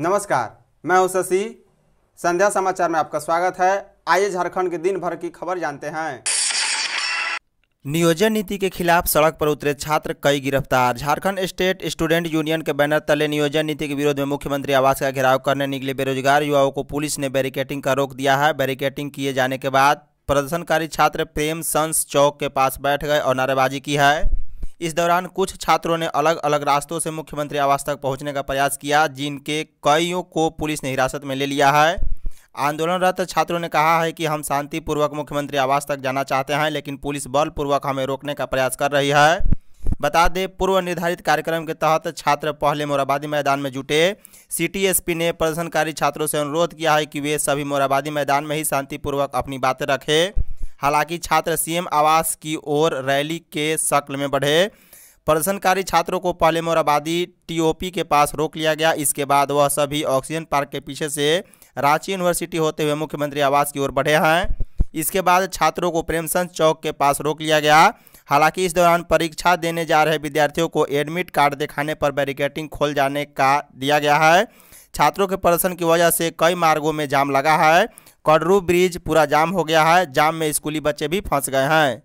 नमस्कार मैं हूं शशि संध्या समाचार में आपका स्वागत है आइए झारखंड के दिन भर की खबर जानते हैं नियोजन नीति के खिलाफ सड़क पर उतरे छात्र कई गिरफ्तार झारखंड स्टेट स्टूडेंट यूनियन के बैनर तले नियोजन नीति के विरोध में मुख्यमंत्री आवास का घेराव करने निकले बेरोजगार युवाओं को पुलिस ने बैरिकेटिंग का रोक दिया है बैरिकेटिंग किए जाने के बाद प्रदर्शनकारी छात्र प्रेम संस चौक के पास बैठ गए और नारेबाजी की है इस दौरान कुछ छात्रों ने अलग अलग रास्तों से मुख्यमंत्री आवास तक पहुंचने का प्रयास किया जिनके कईयों को पुलिस ने हिरासत में ले लिया है आंदोलनरत छात्रों ने कहा है कि हम शांतिपूर्वक मुख्यमंत्री आवास तक जाना चाहते हैं लेकिन पुलिस बलपूर्वक हमें रोकने का प्रयास कर रही है बता दें पूर्व निर्धारित कार्यक्रम के तहत छात्र पहले मोराबादी मैदान में जुटे सीटीएसपी ने प्रदर्शनकारी छात्रों से अनुरोध किया है कि वे सभी मोराबादी मैदान में ही शांतिपूर्वक अपनी बातें रखें हालांकि छात्र सीएम आवास की ओर रैली के शक्ल में बढ़े प्रदर्शनकारी छात्रों को पहले मोराबादी टीओपी के पास रोक लिया गया इसके बाद वह सभी ऑक्सीजन पार्क के पीछे से रांची यूनिवर्सिटी होते हुए मुख्यमंत्री आवास की ओर बढ़े हैं इसके बाद छात्रों को प्रेमसंज चौक के पास रोक लिया गया हालांकि इस दौरान परीक्षा देने जा रहे विद्यार्थियों को एडमिट कार्ड दिखाने पर बैरिकेटिंग खोल जाने का दिया गया है छात्रों के प्रदर्शन की वजह से कई मार्गों में जाम लगा है कड़रू ब्रिज पूरा जाम हो गया है जाम में स्कूली बच्चे भी फंस गए हैं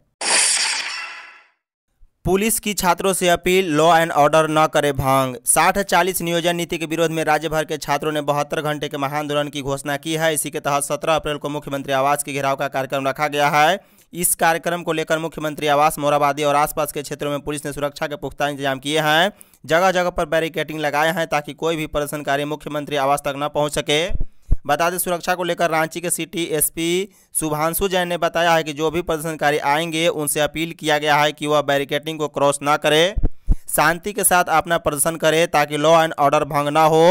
पुलिस की छात्रों से अपील लॉ एंड ऑर्डर न करे भंग साठ चालीस नियोजन नीति के विरोध में राज्य भर के छात्रों ने बहत्तर घंटे के आंदोलन की घोषणा की है इसी के तहत सत्रह अप्रैल को मुख्यमंत्री आवास के घेराव का कार्यक्रम रखा गया है इस कार्यक्रम को लेकर मुख्यमंत्री आवास मोराबादी और आसपास के क्षेत्रों में पुलिस ने सुरक्षा के पुख्ता इंतजाम किए हैं जगह जगह पर बैरिकेटिंग लगाए हैं ताकि कोई भी प्रदर्शनकारी मुख्यमंत्री आवास तक न पहुँच सके बता दें सुरक्षा को लेकर रांची के सिटी एसपी शुभांशु जैन ने बताया है कि जो भी प्रदर्शनकारी आएंगे उनसे अपील किया गया है कि वह बैरिकेटिंग को क्रॉस ना करें शांति के साथ अपना प्रदर्शन करें ताकि लॉ एंड ऑर्डर भंग ना हो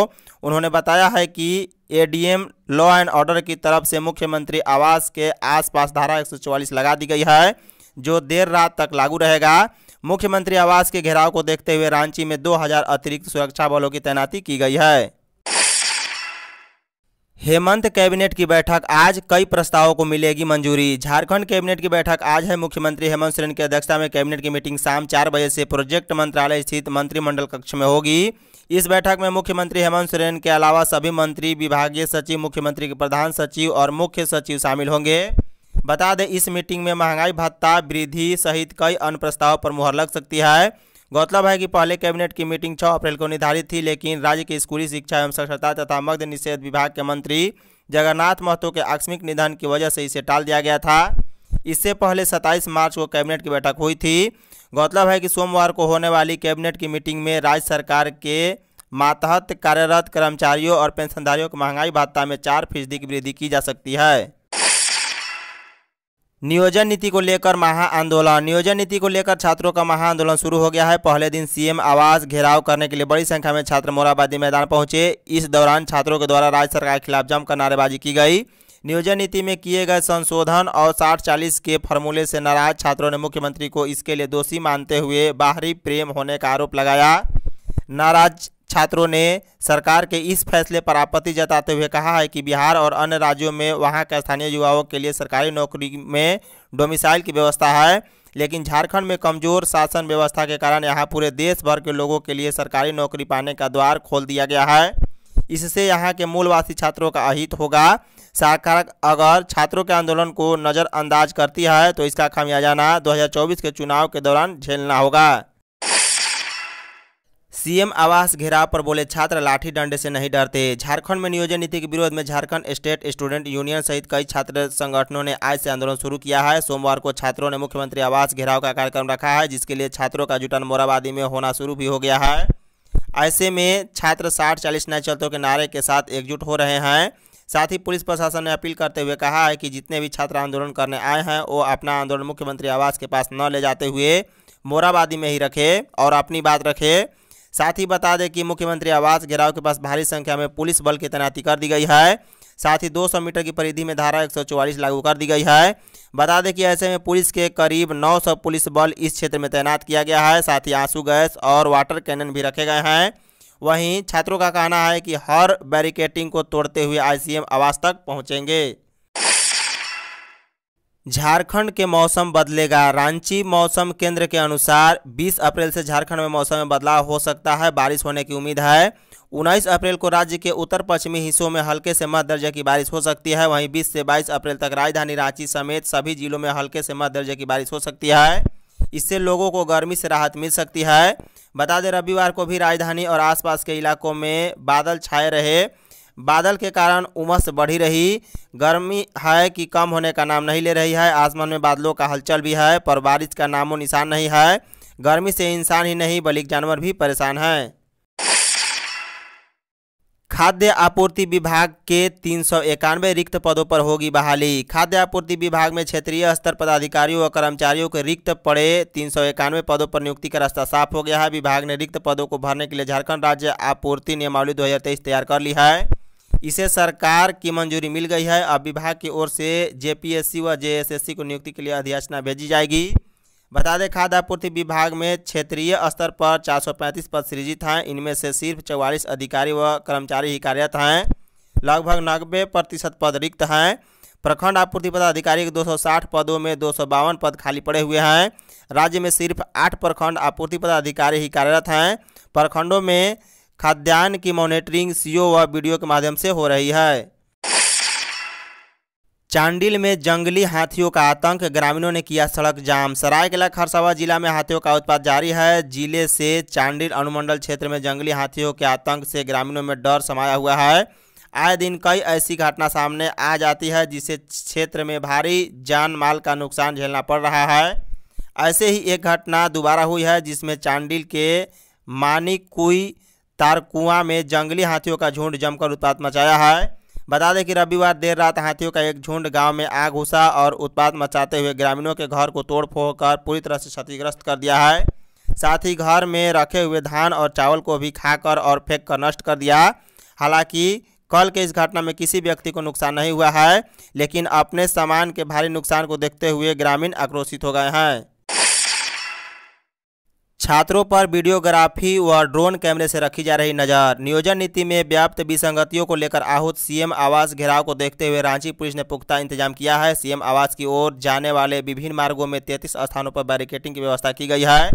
उन्होंने बताया है कि एडीएम लॉ एंड ऑर्डर की तरफ से मुख्यमंत्री आवास के आसपास धारा 144 लगा दी गई है जो देर रात तक लागू रहेगा मुख्यमंत्री आवास के घेराव को देखते हुए रांची में दो अतिरिक्त सुरक्षा बलों की तैनाती की गई है हेमंत कैबिनेट की बैठक आज कई प्रस्तावों को मिलेगी मंजूरी झारखंड कैबिनेट की बैठक आज है मुख्यमंत्री हेमंत सोरेन की अध्यक्षता में कैबिनेट की मीटिंग शाम चार बजे से प्रोजेक्ट मंत्रालय स्थित मंत्रिमंडल कक्ष में होगी इस बैठक में मुख्यमंत्री हेमंत सोरेन के अलावा सभी मंत्री विभागीय सचिव मुख्यमंत्री के प्रधान सचिव और मुख्य सचिव शामिल होंगे बता दें इस मीटिंग में महंगाई भत्ता वृद्धि सहित कई अन्य प्रस्ताव पर मुहर लग सकती है गौरतलब है कि पहले कैबिनेट की मीटिंग छः अप्रैल को निर्धारित थी लेकिन राज्य के स्कूली शिक्षा एवं साक्षरता तथा मध्य निषेध विभाग के मंत्री जगन्नाथ महतो के आकस्मिक निधन की वजह से इसे टाल दिया गया था इससे पहले 27 मार्च को कैबिनेट की बैठक हुई थी गौरतलब है कि सोमवार को होने वाली कैबिनेट की मीटिंग में राज्य सरकार के मातहत कार्यरत कर्मचारियों और पेंशनधारियों को महंगाई भत्ता में चार फीसदी की वृद्धि की जा सकती है नियोजन नीति को लेकर महाआंदोलन नियोजन नीति को लेकर छात्रों का महाआंदोलन शुरू हो गया है पहले दिन सीएम आवास घेराव करने के लिए बड़ी संख्या में छात्र मोराबादी मैदान पहुंचे इस दौरान छात्रों के द्वारा राज्य सरकार के खिलाफ जमकर नारेबाजी की गई नियोजन नीति में किए गए संशोधन और साठ चालीस के फॉर्मूले से नाराज छात्रों ने मुख्यमंत्री को इसके लिए दोषी मानते हुए बाहरी प्रेम होने का आरोप लगाया नाराज छात्रों ने सरकार के इस फैसले पर आपत्ति जताते हुए कहा है कि बिहार और अन्य राज्यों में वहां के स्थानीय युवाओं के लिए सरकारी नौकरी में डोमिसाइल की व्यवस्था है लेकिन झारखंड में कमजोर शासन व्यवस्था के कारण यहां पूरे देश भर के लोगों के लिए सरकारी नौकरी पाने का द्वार खोल दिया गया है इससे यहाँ के मूलवासी छात्रों का अहित होगा सरकार अगर छात्रों के आंदोलन को नज़रअंदाज करती है तो इसका खामियाजाना दो के चुनाव के दौरान झेलना होगा सीएम आवास घेराव पर बोले छात्र लाठी डंडे से नहीं डरते झारखंड में नियोजन नीति के विरोध में झारखंड स्टेट स्टूडेंट यूनियन सहित कई छात्र संगठनों ने आज से आंदोलन शुरू किया है सोमवार को छात्रों ने मुख्यमंत्री आवास घेराव का कार्यक्रम रखा है जिसके लिए छात्रों का जुटान मोराबादी में होना शुरू भी हो गया है ऐसे में छात्र साठ चालीस नए चलतों के नारे के साथ एकजुट हो रहे हैं साथ ही पुलिस प्रशासन ने अपील करते हुए कहा है कि जितने भी छात्र आंदोलन करने आए हैं वो अपना आंदोलन मुख्यमंत्री आवास के पास न ले जाते हुए मोराबादी में ही रखे और अपनी बात रखे साथ ही बता दें कि मुख्यमंत्री आवास घेराव के पास भारी संख्या में पुलिस बल की तैनाती कर दी गई है साथ ही 200 मीटर की परिधि में धारा 144 लागू कर दी गई है बता दें कि ऐसे में पुलिस के करीब 900 पुलिस बल इस क्षेत्र में तैनात किया गया है साथ ही आंसू गैस और वाटर कैनन भी रखे गए हैं वहीं छात्रों का कहना है कि हर बैरिकेटिंग को तोड़ते हुए आईसीएम आवास तक पहुंचेंगे झारखंड के मौसम बदलेगा रांची मौसम केंद्र के अनुसार 20 अप्रैल से झारखंड में मौसम में बदलाव हो सकता है बारिश होने की उम्मीद है 19 अप्रैल को राज्य के उत्तर पश्चिमी हिस्सों में हल्के से मध्य दर्जे की बारिश हो सकती है वहीं 20 से 22 अप्रैल तक राजधानी रांची समेत सभी जिलों में हल्के से मध्य दर्जे की बारिश हो सकती है इससे लोगों को गर्मी से राहत मिल सकती है बता दें रविवार को भी राजधानी और आसपास के इलाकों में बादल छाए रहे बादल के कारण उमस बढ़ी रही गर्मी है कि कम होने का नाम नहीं ले रही है आसमान में बादलों का हलचल भी है पर बारिश का नामो निशान नहीं है गर्मी से इंसान ही नहीं बल्कि जानवर भी परेशान हैं खाद्य आपूर्ति विभाग के तीन सौ इक्यानवे रिक्त पदों पर होगी बहाली खाद्य आपूर्ति विभाग में क्षेत्रीय स्तर पदाधिकारियों और कर्मचारियों के रिक्त पड़े तीन सौ इक्यानवे पदों पर नियुक्ति का रास्ता साफ हो गया है विभाग ने रिक्त पदों को भरने के लिए झारखंड राज्य आपूर्ति नियमावली 2023 तैयार कर ली है इसे सरकार की मंजूरी मिल गई है अब विभाग की ओर से जेपीएससी व जेएसएससी को नियुक्ति के लिए अधियाचना भेजी जाएगी बता दें खाद्य आपूर्ति विभाग में क्षेत्रीय स्तर पर 435 पद सृजित हैं इनमें से सिर्फ चौवालीस अधिकारी व कर्मचारी ही कार्यरत हैं लगभग नब्बे प्रतिशत पद रिक्त हैं प्रखंड आपूर्ति पदाधिकारी के 260 पदों में दो पद खाली पड़े हुए हैं राज्य में सिर्फ आठ प्रखंड आपूर्ति पदाधिकारी ही कार्यरत हैं प्रखंडों में खाद्यान्न की मॉनिटरिंग सीओ व वीडियो के माध्यम से हो रही है चांडिल में जंगली हाथियों का आतंक ग्रामीणों ने किया सड़क जाम सरायकला खरसावा जिला में हाथियों का उत्पाद जारी है जिले से चांडिल अनुमंडल क्षेत्र में जंगली हाथियों के आतंक से ग्रामीणों में डर समाया हुआ है आए दिन कई ऐसी घटना सामने आ जाती है जिससे क्षेत्र में भारी जान माल का नुकसान झेलना पड़ रहा है ऐसे ही एक घटना दोबारा हुई है जिसमें चांडिल के मानिकुई तारकुआ में जंगली हाथियों का झुंड जमकर उत्पात मचाया है बता दें कि रविवार देर रात हाथियों का एक झुंड गांव में आग घुसा और उत्पात मचाते हुए ग्रामीणों के घर को तोड़ फोड़ कर पूरी तरह से क्षतिग्रस्त कर दिया है साथ ही घर में रखे हुए धान और चावल को भी खाकर और फेंक कर नष्ट कर दिया हालांकि कल के इस घटना में किसी व्यक्ति को नुकसान नहीं हुआ है लेकिन अपने सामान के भारी नुकसान को देखते हुए ग्रामीण आक्रोशित हो गए हैं छात्रों पर वीडियोग्राफी व ड्रोन कैमरे से रखी जा रही नजर नियोजन नीति में व्याप्त विसंगतियों को लेकर आहूत सीएम आवास घेराव को देखते हुए रांची पुलिस ने पुख्ता इंतजाम किया है सीएम आवास की ओर जाने वाले विभिन्न मार्गों में तैंतीस स्थानों पर बैरिकेटिंग की व्यवस्था की गई है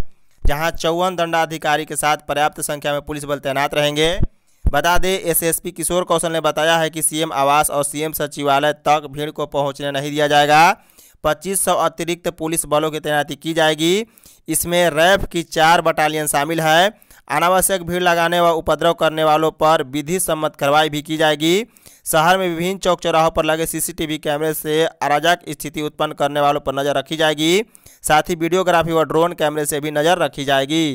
जहाँ चौवन दंडाधिकारी के साथ पर्याप्त संख्या में पुलिस बल तैनात रहेंगे बता दें एसएसपी किशोर कौशल ने बताया है कि सीएम आवास और सीएम सचिवालय तक भीड़ को पहुंचने नहीं दिया जाएगा पच्चीस अतिरिक्त पुलिस बलों की तैनाती की जाएगी इसमें रैफ की चार बटालियन शामिल है अनावश्यक भीड़ लगाने व उपद्रव करने वालों पर विधि सम्मत कार्रवाई भी की जाएगी शहर में विभिन्न चौक चौराहों पर लगे सीसीटीवी कैमरे से अराजक स्थिति उत्पन्न करने वालों पर नजर रखी जाएगी साथ ही वीडियोग्राफी व ड्रोन कैमरे से भी नज़र रखी जाएगी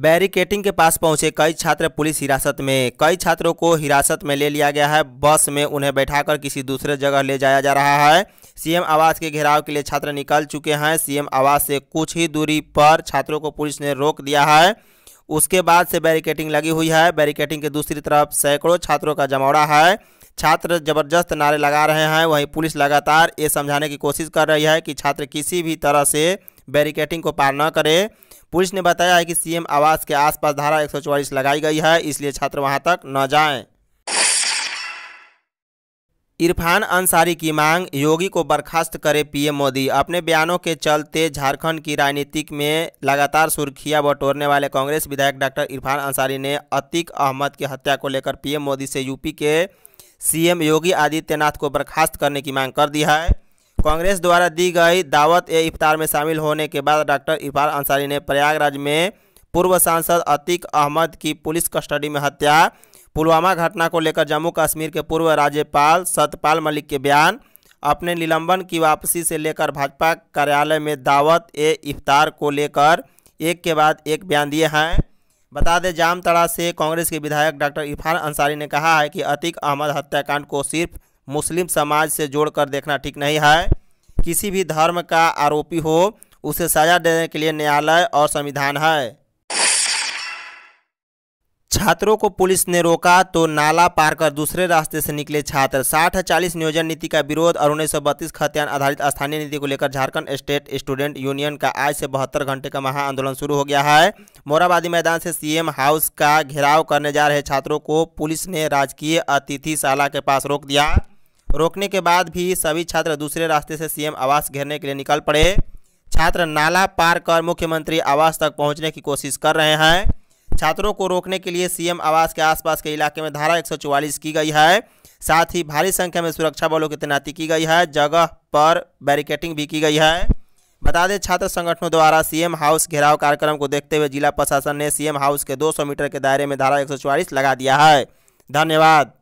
बैरिकेटिंग के पास पहुंचे कई छात्र पुलिस हिरासत में कई छात्रों को हिरासत में ले लिया गया है बस में उन्हें बैठाकर किसी दूसरे जगह ले जाया जा रहा है सीएम आवास के घेराव के लिए छात्र निकल चुके हैं सीएम आवास से कुछ ही दूरी पर छात्रों को पुलिस ने रोक दिया है उसके बाद से बैरिकेटिंग लगी हुई है बैरिकेटिंग के दूसरी तरफ सैकड़ों छात्रों का जमौड़ा है छात्र जबरदस्त नारे लगा रहे हैं वहीं पुलिस लगातार ये समझाने की कोशिश कर रही है कि छात्र किसी भी तरह से बैरिकेटिंग को पार न करें पुलिस ने बताया है कि सीएम आवास के आसपास धारा एक लगाई गई है इसलिए छात्र वहां तक न जाएं। इरफान अंसारी की मांग योगी को बर्खास्त करे पीएम मोदी अपने बयानों के चलते झारखंड की राजनीति में लगातार सुर्खियां बटोरने वाले कांग्रेस विधायक डॉक्टर इरफान अंसारी ने अतीक अहमद की हत्या को लेकर पीएम मोदी से यूपी के सीएम योगी आदित्यनाथ को बर्खास्त करने की मांग कर दी है कांग्रेस द्वारा दी गई दावत ए इफ्तार में शामिल होने के बाद डॉक्टर इफार अंसारी ने प्रयागराज में पूर्व सांसद अतीक अहमद की पुलिस कस्टडी में हत्या पुलवामा घटना को लेकर जम्मू कश्मीर के पूर्व राज्यपाल सतपाल मलिक के बयान अपने निलंबन की वापसी से लेकर भाजपा कार्यालय में दावत ए इफ्तार को लेकर एक के बाद एक बयान दिए हैं बता दें जामतड़ा से कांग्रेस के विधायक डॉक्टर इरफान अंसारी ने कहा है कि अतीक अहमद हत्याकांड को सिर्फ मुस्लिम समाज से जोड़कर देखना ठीक नहीं है किसी भी धर्म का आरोपी हो उसे सजा देने के लिए न्यायालय और संविधान है छात्रों को पुलिस ने रोका तो नाला पार कर दूसरे रास्ते से निकले छात्र साठ चालीस नियोजन नीति का विरोध और उन्नीस सौ बत्तीस खत्यान आधारित स्थानीय नीति को लेकर झारखंड स्टेट स्टूडेंट यूनियन का आज से बहत्तर घंटे का महा आंदोलन शुरू हो गया है मोराबादी मैदान से सीएम हाउस का घेराव करने जा रहे छात्रों को पुलिस ने राजकीय अतिथिशाला के पास रोक दिया रोकने के बाद भी सभी छात्र दूसरे रास्ते से सीएम आवास घेरने के लिए निकल पड़े छात्र नाला पार कर मुख्यमंत्री आवास तक पहुंचने की कोशिश कर रहे हैं छात्रों को रोकने के लिए सीएम आवास के आसपास के इलाके में धारा 144 की गई है साथ ही भारी संख्या में सुरक्षा बलों की तैनाती की गई है जगह पर बैरिकेटिंग भी की गई है बता दें छात्र संगठनों द्वारा सीएम हाउस घेराव कार्यक्रम को देखते हुए जिला प्रशासन ने सीएम हाउस के 200 मीटर के दायरे में धारा 144 लगा दिया है धन्यवाद